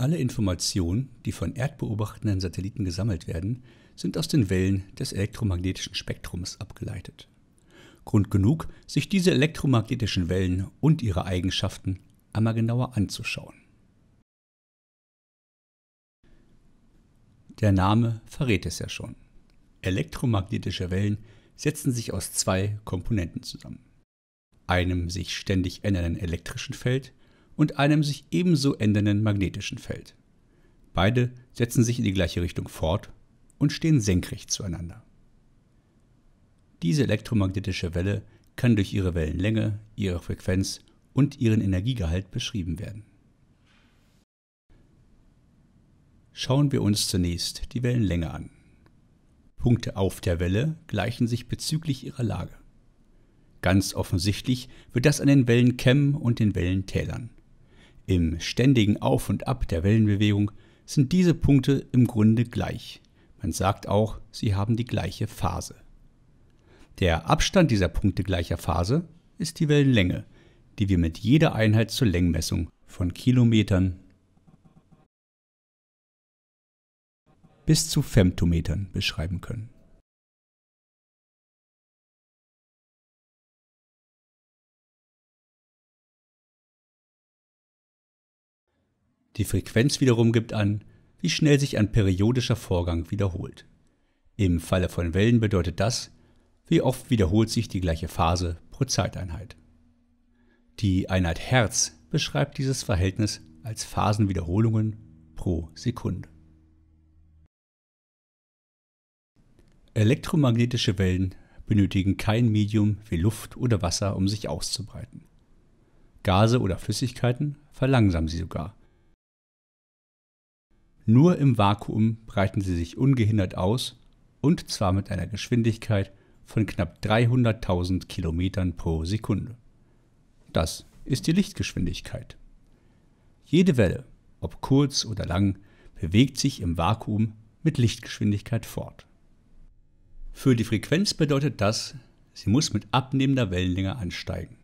Alle Informationen, die von erdbeobachtenden Satelliten gesammelt werden, sind aus den Wellen des elektromagnetischen Spektrums abgeleitet. Grund genug, sich diese elektromagnetischen Wellen und ihre Eigenschaften einmal genauer anzuschauen. Der Name verrät es ja schon. Elektromagnetische Wellen setzen sich aus zwei Komponenten zusammen. Einem sich ständig ändernden elektrischen Feld und einem sich ebenso ändernden magnetischen Feld. Beide setzen sich in die gleiche Richtung fort und stehen senkrecht zueinander. Diese elektromagnetische Welle kann durch ihre Wellenlänge, ihre Frequenz und ihren Energiegehalt beschrieben werden. Schauen wir uns zunächst die Wellenlänge an. Punkte auf der Welle gleichen sich bezüglich ihrer Lage. Ganz offensichtlich wird das an den Wellenkämmen und den Wellentälern, im ständigen Auf und Ab der Wellenbewegung sind diese Punkte im Grunde gleich. Man sagt auch, sie haben die gleiche Phase. Der Abstand dieser Punkte gleicher Phase ist die Wellenlänge, die wir mit jeder Einheit zur Längenmessung von Kilometern bis zu Femtometern beschreiben können. Die Frequenz wiederum gibt an, wie schnell sich ein periodischer Vorgang wiederholt. Im Falle von Wellen bedeutet das, wie oft wiederholt sich die gleiche Phase pro Zeiteinheit. Die Einheit Hertz beschreibt dieses Verhältnis als Phasenwiederholungen pro Sekunde. Elektromagnetische Wellen benötigen kein Medium wie Luft oder Wasser, um sich auszubreiten. Gase oder Flüssigkeiten verlangsamen sie sogar, nur im Vakuum breiten sie sich ungehindert aus und zwar mit einer Geschwindigkeit von knapp 300.000 km pro Sekunde. Das ist die Lichtgeschwindigkeit. Jede Welle, ob kurz oder lang, bewegt sich im Vakuum mit Lichtgeschwindigkeit fort. Für die Frequenz bedeutet das, sie muss mit abnehmender Wellenlänge ansteigen.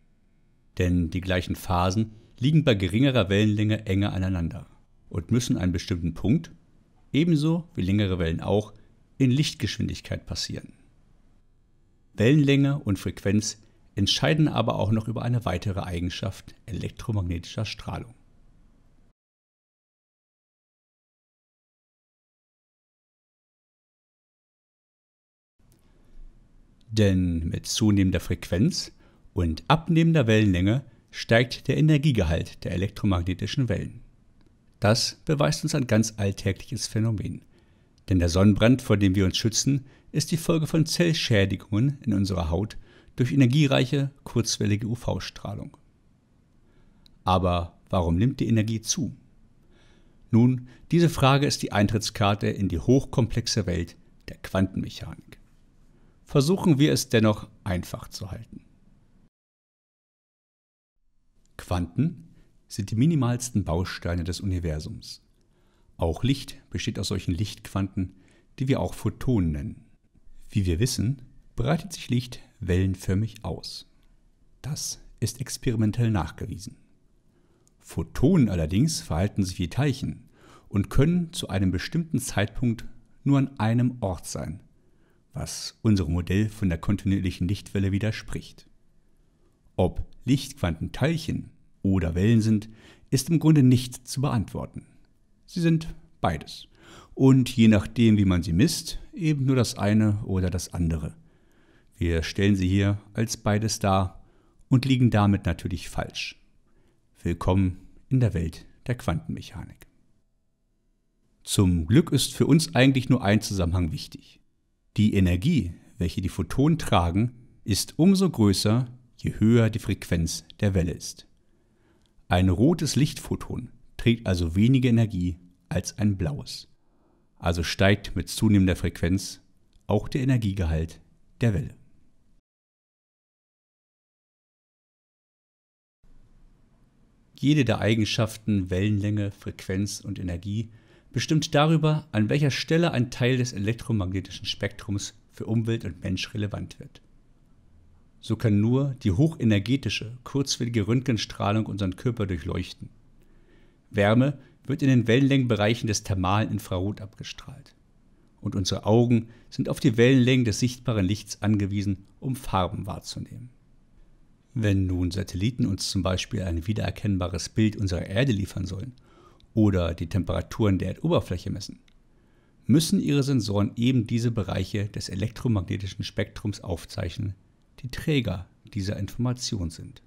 Denn die gleichen Phasen liegen bei geringerer Wellenlänge enger aneinander und müssen einen bestimmten Punkt, ebenso wie längere Wellen auch, in Lichtgeschwindigkeit passieren. Wellenlänge und Frequenz entscheiden aber auch noch über eine weitere Eigenschaft elektromagnetischer Strahlung. Denn mit zunehmender Frequenz und abnehmender Wellenlänge steigt der Energiegehalt der elektromagnetischen Wellen. Das beweist uns ein ganz alltägliches Phänomen. Denn der Sonnenbrand, vor dem wir uns schützen, ist die Folge von Zellschädigungen in unserer Haut durch energiereiche, kurzwellige UV-Strahlung. Aber warum nimmt die Energie zu? Nun, diese Frage ist die Eintrittskarte in die hochkomplexe Welt der Quantenmechanik. Versuchen wir es dennoch einfach zu halten. Quanten sind die minimalsten Bausteine des Universums. Auch Licht besteht aus solchen Lichtquanten, die wir auch Photonen nennen. Wie wir wissen, breitet sich Licht wellenförmig aus. Das ist experimentell nachgewiesen. Photonen allerdings verhalten sich wie Teilchen und können zu einem bestimmten Zeitpunkt nur an einem Ort sein, was unserem Modell von der kontinuierlichen Lichtwelle widerspricht. Ob Lichtquantenteilchen oder Wellen sind, ist im Grunde nicht zu beantworten. Sie sind beides. Und je nachdem, wie man sie misst, eben nur das eine oder das andere. Wir stellen sie hier als beides dar und liegen damit natürlich falsch. Willkommen in der Welt der Quantenmechanik. Zum Glück ist für uns eigentlich nur ein Zusammenhang wichtig. Die Energie, welche die Photonen tragen, ist umso größer, je höher die Frequenz der Welle ist. Ein rotes Lichtphoton trägt also weniger Energie als ein blaues. Also steigt mit zunehmender Frequenz auch der Energiegehalt der Welle. Jede der Eigenschaften Wellenlänge, Frequenz und Energie bestimmt darüber, an welcher Stelle ein Teil des elektromagnetischen Spektrums für Umwelt und Mensch relevant wird so kann nur die hochenergetische, kurzwillige Röntgenstrahlung unseren Körper durchleuchten. Wärme wird in den Wellenlängenbereichen des thermalen Infrarot abgestrahlt. Und unsere Augen sind auf die Wellenlängen des sichtbaren Lichts angewiesen, um Farben wahrzunehmen. Wenn nun Satelliten uns zum Beispiel ein wiedererkennbares Bild unserer Erde liefern sollen oder die Temperaturen der Erdoberfläche messen, müssen ihre Sensoren eben diese Bereiche des elektromagnetischen Spektrums aufzeichnen, die Träger dieser Information sind.